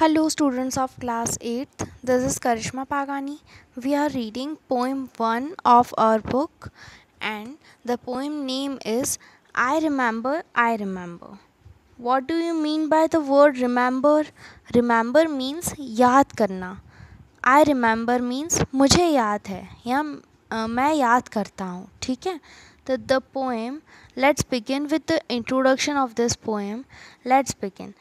Hello students of class eighth this is Karishma Pagani we are reading poem one of our book and the poem name is I remember I remember what do you mean by the word remember remember means याद करना I remember means मुझे याद है या मैं याद करता हूँ ठीक है तो the poem let's begin with the introduction of this poem let's begin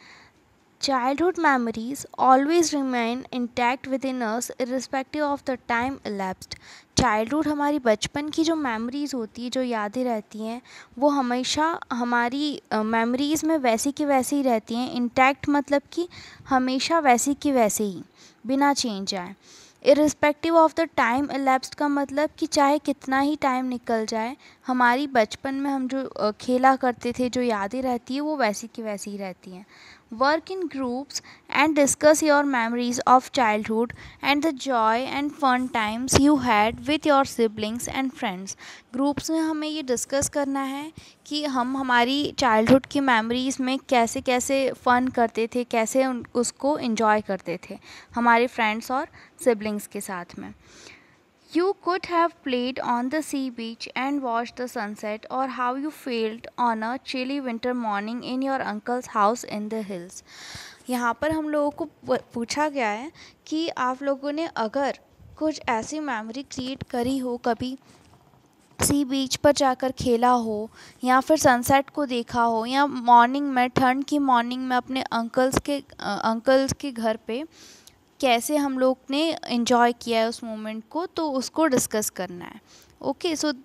Childhood memories always remain intact within us irrespective of the time elapsed. Childhood हमारी बचपन की जो मेमोरीज़ होती है जो यादें रहती हैं वो हमेशा हमारी मेमोरीज़ uh, में वैसी की वैसी ही रहती हैं इंटैक्ट मतलब कि हमेशा वैसी की वैसे ही बिना चेंज आए irrespective of the time elapsed का मतलब कि चाहे कितना ही टाइम निकल जाए हमारी बचपन में हम जो खेला करते थे जो यादें रहती हैं वो वैसी की वैसी ही रहती हैं work in groups and discuss your memories of childhood and the joy and fun times you had with your siblings and friends groups में हमें ये डिस्कस करना है कि हम हमारी चाइल्डहुड की मेमोरीज़ में कैसे कैसे फ़न करते थे कैसे उसको इंजॉय करते थे हमारे फ्रेंड्स और सिबलिंग्स के साथ में You could have played on the sea beach and watched the sunset, or how you failed on a chilly winter morning in your uncle's house in the hills. यहाँ पर हम लोगों को पूछा गया है कि आप लोगों ने अगर कुछ ऐसी मेमोरी क्रिएट करी हो कभी सी बीच पर जाकर खेला हो या फिर सनसेट को देखा हो या मॉर्निंग में ठंड की मॉर्निंग में अपने अंकल्स के अंकल्स के घर पे कैसे हम लोग ने इन्जॉय किया है उस मोमेंट को तो उसको डिस्कस करना है ओके okay, सो so,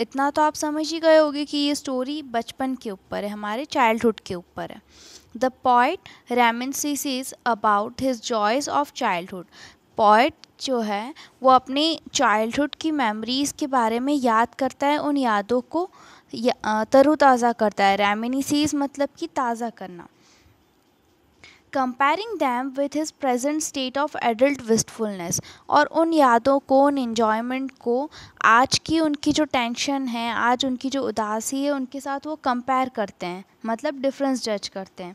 इतना तो आप समझ ही गए होगे कि ये स्टोरी बचपन के ऊपर है हमारे चाइल्डहुड के ऊपर है the poet reminisces is about his joys of childhood poet जो है वो अपने चाइल्डहुड की मेमोरीज़ के बारे में याद करता है उन यादों को तरोताज़ा करता है रेमिनिसीज मतलब कि ताज़ा करना comparing them with his present state of adult wistfulness और उन यादों को उन इन्जॉयमेंट को आज की उनकी जो टेंशन है आज उनकी जो उदासी है उनके साथ वो कंपेयर करते हैं मतलब डिफरेंस जज करते हैं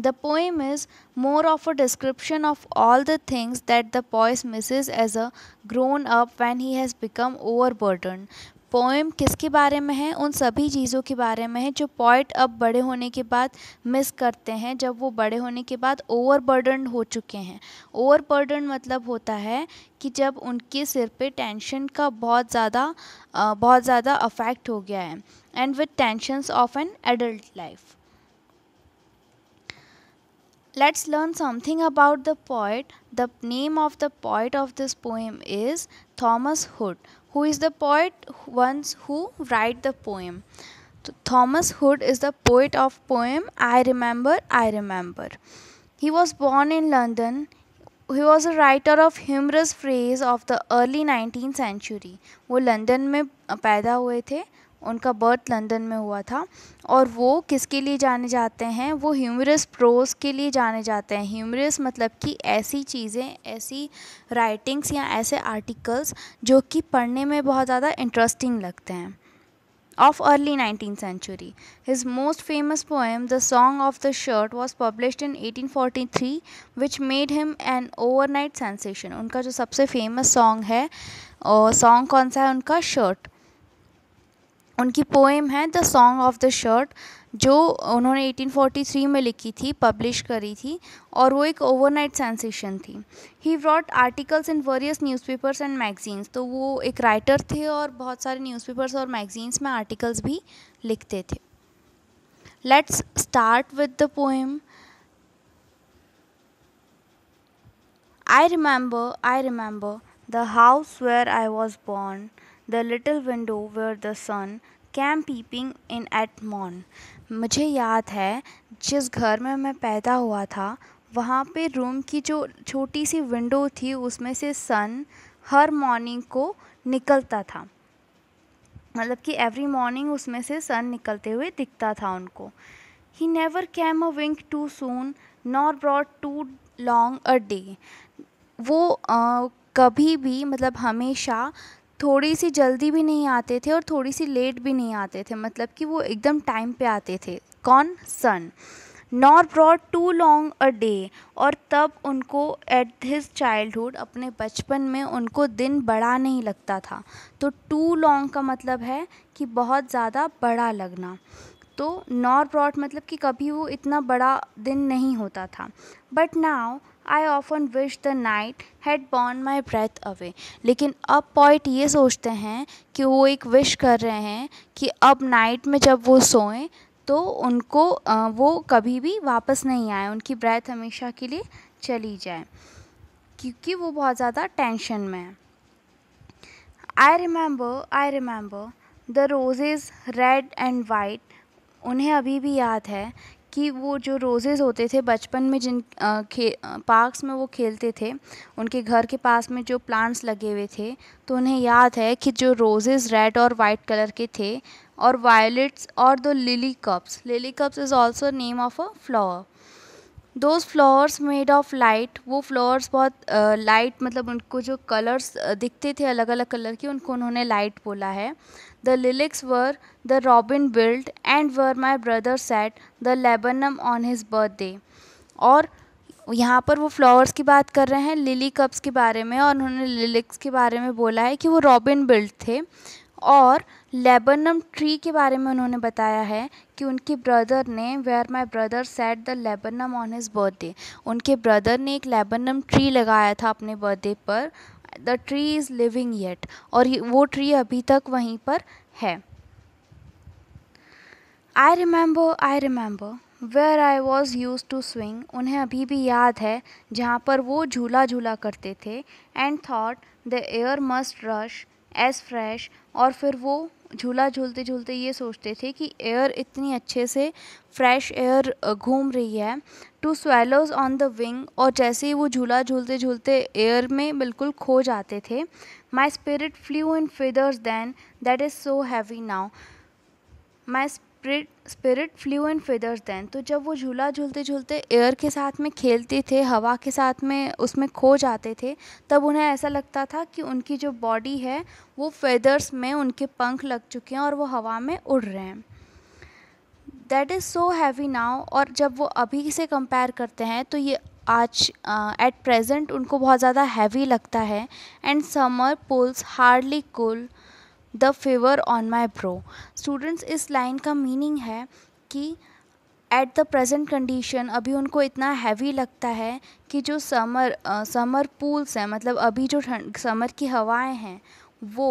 the poem is more of a description of all the things that the boys misses as a grown up when he has become over burden poem किसके बारे में है उन सभी चीज़ों के बारे में है जो पॉइट अब बड़े होने के बाद मिस करते हैं जब वो बड़े होने के बाद ओवरबर्डन हो चुके हैं ओवरबर्डन मतलब होता है कि जब उनके सिर पे टेंशन का बहुत ज़्यादा बहुत ज़्यादा अफेक्ट हो गया है and with tensions of an adult life let's learn something about the poet the name of the poet of this poem is Thomas Hood Who is the poet? Ones who write the poem. Thomas Hood is the poet of poem I Remember, I Remember. He was born in London. He was a writer of humorous phrase of the early 19th century. वो London में पैदा हुए थे उनका birth London में हुआ था और वो किसके लिए जाने जाते हैं वो ह्यूमरस प्रोज के लिए जाने जाते हैं ह्यूमरस मतलब कि ऐसी चीज़ें ऐसी राइटिंग्स या ऐसे आर्टिकल्स जो कि पढ़ने में बहुत ज़्यादा इंटरेस्टिंग लगते हैं of early nineteen century his most famous poem the song of the shirt was publish in eighteen forty three which made him an over night sensation उनका जो सबसे फेमस सॉन्ग है सॉन्ग कौन सा है उनका शर्ट उनकी पोएम है the song of the shirt जो उन्होंने 1843 में लिखी थी पब्लिश करी थी और वो एक ओवरनाइट सेंसेशन थी he wrote articles in various newspapers and magazines तो वो एक राइटर थे और बहुत सारे न्यूज़पेपर्स और मैगजीन्स में आर्टिकल्स भी लिखते थे let's start with the poem I remember I remember the house where I was born the little window where the sun came peeping in at मॉन मुझे याद है जिस घर में मैं पैदा हुआ था वहाँ पे रूम की जो छोटी सी विंडो थी उसमें से सन हर मॉर्निंग को निकलता था मतलब कि एवरी मॉर्निंग उसमें से सन निकलते हुए दिखता था उनको he never came a wink too soon nor brought too long a day वो आ, कभी भी मतलब हमेशा थोड़ी सी जल्दी भी नहीं आते थे और थोड़ी सी लेट भी नहीं आते थे मतलब कि वो एकदम टाइम पे आते थे कौन soon nor brought too long a day और तब उनको एट हिज चाइल्डहुड अपने बचपन में उनको दिन बड़ा नहीं लगता था तो टू लॉन्ग का मतलब है कि बहुत ज़्यादा बड़ा लगना तो नॉर ब्रॉड मतलब कि कभी वो इतना बड़ा दिन नहीं होता था but now I often wish the night had borne my breath away लेकिन अब पॉइंट ये सोचते हैं कि वो एक विश कर रहे हैं कि अब नाइट में जब वो सोएं तो उनको वो कभी भी वापस नहीं आए उनकी ब्रेथ हमेशा के लिए चली जाए क्योंकि वो बहुत ज़्यादा टेंशन में है I remember I remember the roses red and white उन्हें अभी भी याद है कि वो जो रोज़ेज़ होते थे बचपन में जिन खे पार्क्स में वो खेलते थे उनके घर के पास में जो प्लांट्स लगे हुए थे तो उन्हें याद है कि जो रोज़ेज़ रेड और वाइट कलर के थे और वायलेट्स और दो lily cups lily cups is also name of a flower those flowers made of light वो फ्लावर्स बहुत लाइट uh, मतलब उनको जो कलर्स दिखते थे अलग अलग कलर के उनको उन्होंने लाइट बोला है The lyrics were The Robin built and where my brother sat the Lebanon on his birthday. और यहाँ पर वो फ्लावर्स की बात कर रहे हैं लिली कप्स के बारे में और उन्होंने लिलिक्स के बारे में बोला है कि वो रॉबिन बिल्ट थे और लेबनम ट्री के बारे में उन्होंने बताया है कि उनके ब्रदर ने where my brother set the laburnum on his birthday उनके ब्रदर ने एक लेबनम ट्री लगाया था अपने बर्थडे पर the tree is living yet और वो ट्री अभी तक वहीं पर है I remember I remember where I was used to swing उन्हें अभी भी याद है जहाँ पर वो झूला झूला करते थे and thought the air must rush as fresh और फिर वो झूला झूलते झूलते ये सोचते थे कि एयर इतनी अच्छे से फ्रेश एयर घूम रही है to swallows on the wing और जैसे ही वो झूला झूलते झूलते एयर में बिल्कुल खो जाते थे my spirit flew in feathers then that is so heavy now my spirit spirit flew and feathers then तो जब वो झूला झूलते झूलते एयर के साथ में खेलते थे हवा के साथ में उसमें खो जाते थे तब उन्हें ऐसा लगता था कि उनकी जो बॉडी है वो फेदर्स में उनके पंख लग चुके हैं और वो हवा में उड़ रहे हैं that is so heavy now और जब वो अभी से कंपेयर करते हैं तो ये आज एट प्रेजेंट उनको बहुत ज़्यादा हैवी लगता है and summer pools hardly cool cool, the fever on my brow students इस लाइन का मीनिंग है कि एट द प्रेजेंट कंडीशन अभी उनको इतना हैवी लगता है कि जो समर समर पूल्स हैं मतलब अभी जो समर की हवाएं हैं वो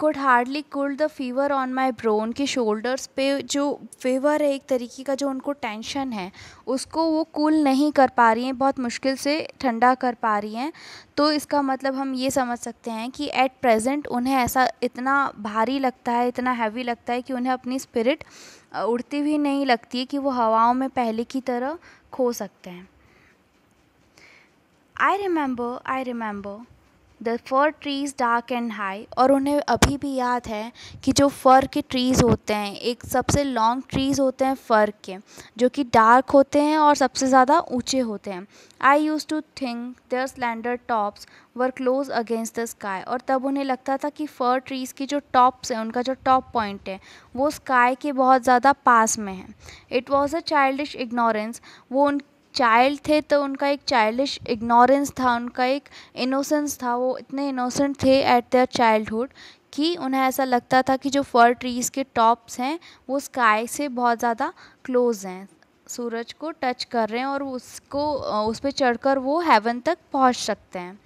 could hardly cool the fever on my brow उनके शोल्डर्स पे जो फीवर है एक तरीके का जो उनको टेंशन है उसको वो कूल नहीं कर पा रही हैं बहुत मुश्किल से ठंडा कर पा रही हैं तो इसका मतलब हम ये समझ सकते हैं कि एट प्रेजेंट उन्हें ऐसा इतना भारी लगता है इतना हैवी लगता है कि उन्हें अपनी स्पिरिट उड़ती भी नहीं लगती है कि वो हवाओं में पहले की तरह खो सकते हैं I remember I remember the fir trees dark and high और उन्हें अभी भी याद है कि जो फ़र के ट्रीज़ होते हैं एक सबसे लॉन्ग ट्रीज़ होते हैं फ़र के जो कि डार्क होते हैं और सबसे ज़्यादा ऊंचे होते हैं I used to think their slender tops were close against the sky और तब उन्हें लगता था कि फ़र ट्रीज़ की जो टॉप्स हैं उनका जो टॉप पॉइंट है वो स्काई के बहुत ज़्यादा पास में है it was a childish ignorance वो उन चाइल्ड थे तो उनका एक चाइल्डिश इग्नोरेंस था उनका एक इनोसेंस था वो इतने इनोसेंट थे एट देयर चाइल्डहुड कि उन्हें ऐसा लगता था कि जो फर ट्रीज़ के टॉप्स हैं वो स्काई से बहुत ज़्यादा क्लोज हैं सूरज को टच कर रहे हैं और उसको उस पर चढ़ वो हेवन तक पहुँच सकते हैं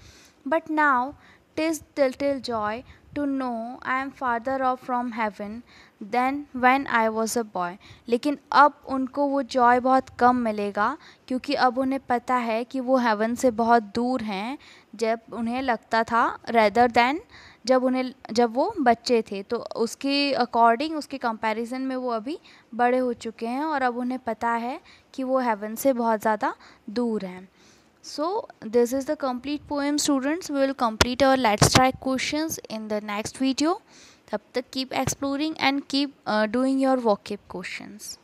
but now it's till till joy to know I am farther off from heaven than when I was a boy. लेकिन अब उनको वो जॉय बहुत कम मिलेगा क्योंकि अब उन्हें पता है कि वो heaven से बहुत दूर हैं जब उन्हें लगता था रेदर दैन जब उन्हें जब वो बच्चे थे तो उसके अकॉर्डिंग उसके कंपैरिजन में वो अभी बड़े हो चुके हैं और अब उन्हें पता है कि वो हेवन से बहुत ज़्यादा दूर हैं So this is the complete poem students. We will complete our let's try questions in the next video. Keep exploring and keep uh, doing your vocab questions.